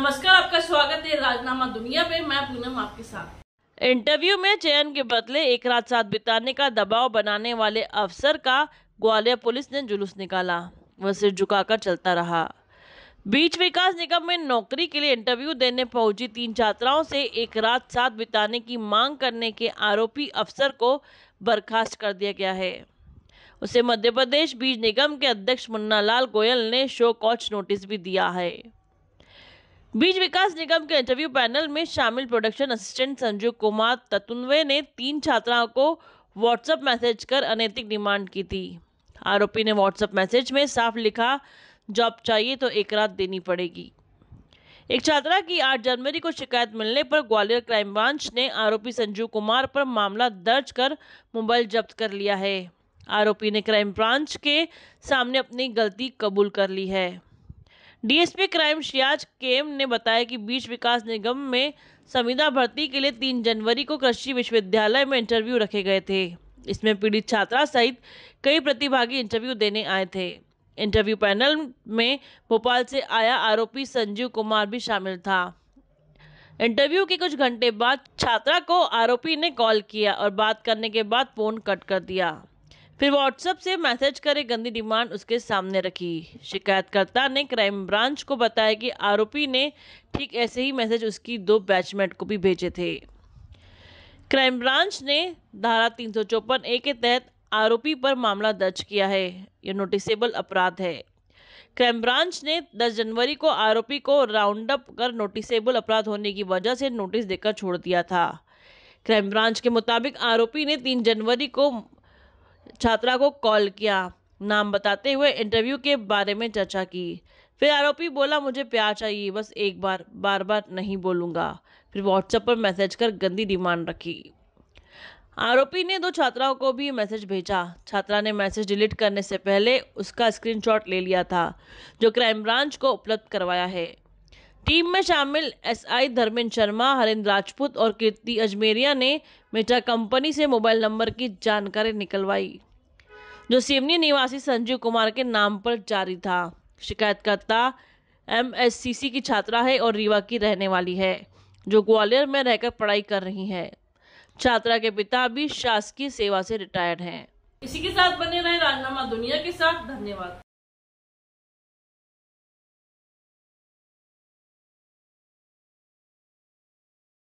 नमस्कार आपका स्वागत है राजनामा दुनिया में मैं पूनम आपके साथ इंटरव्यू में चयन के बदले एक रात साथ बिताने का दबाव बनाने वाले अफसर का ग्वालियर पुलिस ने जुलूस निकाला वह सिर झुकाकर चलता रहा बीच विकास निगम में नौकरी के लिए इंटरव्यू देने पहुंची तीन छात्राओं से एक रात साथ बिताने की मांग करने के आरोपी अफसर को बर्खास्त कर दिया गया है उसे मध्य प्रदेश बीज निगम के अध्यक्ष मुन्ना लाल गोयल ने शो कॉच नोटिस भी दिया है बीज विकास निगम के इंटरव्यू पैनल में शामिल प्रोडक्शन असिस्टेंट संजीव कुमार ततुनवे ने तीन छात्राओं को व्हाट्सएप मैसेज कर अनैतिक डिमांड की थी आरोपी ने व्हाट्सएप मैसेज में साफ लिखा जॉब चाहिए तो एक रात देनी पड़ेगी एक छात्रा की 8 जनवरी को शिकायत मिलने पर ग्वालियर क्राइम ब्रांच ने आरोपी संजीव कुमार पर मामला दर्ज कर मोबाइल जब्त कर लिया है आरोपी ने क्राइम ब्रांच के सामने अपनी गलती कबूल कर ली है डीएसपी क्राइम श्रियाज केम ने बताया कि बीच विकास निगम में संविदा भर्ती के लिए तीन जनवरी को कृषि विश्वविद्यालय में इंटरव्यू रखे गए थे इसमें पीड़ित छात्रा सहित कई प्रतिभागी इंटरव्यू देने आए थे इंटरव्यू पैनल में भोपाल से आया आरोपी संजीव कुमार भी शामिल था इंटरव्यू के कुछ घंटे बाद छात्रा को आरोपी ने कॉल किया और बात करने के बाद फ़ोन कट कर दिया फिर व्हाट्सएप से मैसेज करे गंदी डिमांड उसके सामने रखी शिकायतकर्ता ने क्राइम ब्रांच को बताया कि आरोपी ने ठीक ऐसे ही मैसेज उसकी दो बैचमेट को भी भेजे थे क्राइम ब्रांच ने धारा तीन सौ चौपन ए के तहत आरोपी पर मामला दर्ज किया है यह नोटिसेबल अपराध है क्राइम ब्रांच ने 10 जनवरी को आरोपी को राउंड अप कर नोटिसेबल अपराध होने की वजह से नोटिस देकर छोड़ दिया था क्राइम ब्रांच के मुताबिक आरोपी ने 3 जनवरी को छात्रा को कॉल किया नाम बताते हुए इंटरव्यू के बारे में चर्चा की फिर आरोपी बोला मुझे प्यार चाहिए बस एक बार बार बार नहीं बोलूँगा फिर व्हाट्सएप पर मैसेज कर गंदी डिमांड रखी आरोपी ने दो छात्राओं को भी मैसेज भेजा छात्रा ने मैसेज डिलीट करने से पहले उसका स्क्रीनशॉट ले लिया था जो क्राइम ब्रांच को उपलब्ध करवाया है टीम में शामिल एसआई धर्मेंद्र शर्मा हरेंद्र राजपूत और कीर्ति अजमेरिया ने मेटा कंपनी से मोबाइल नंबर की जानकारी निकलवाई जो सिवनी निवासी संजीव कुमार के नाम पर जारी था शिकायतकर्ता एम की छात्रा है और रीवा की रहने वाली है जो ग्वालियर में रहकर पढ़ाई कर रही है छात्रा के पिता भी शासकीय सेवा से रिटायर्ड हैं इसी के साथ बने रहे राजनामा दुनिया के साथ धन्यवाद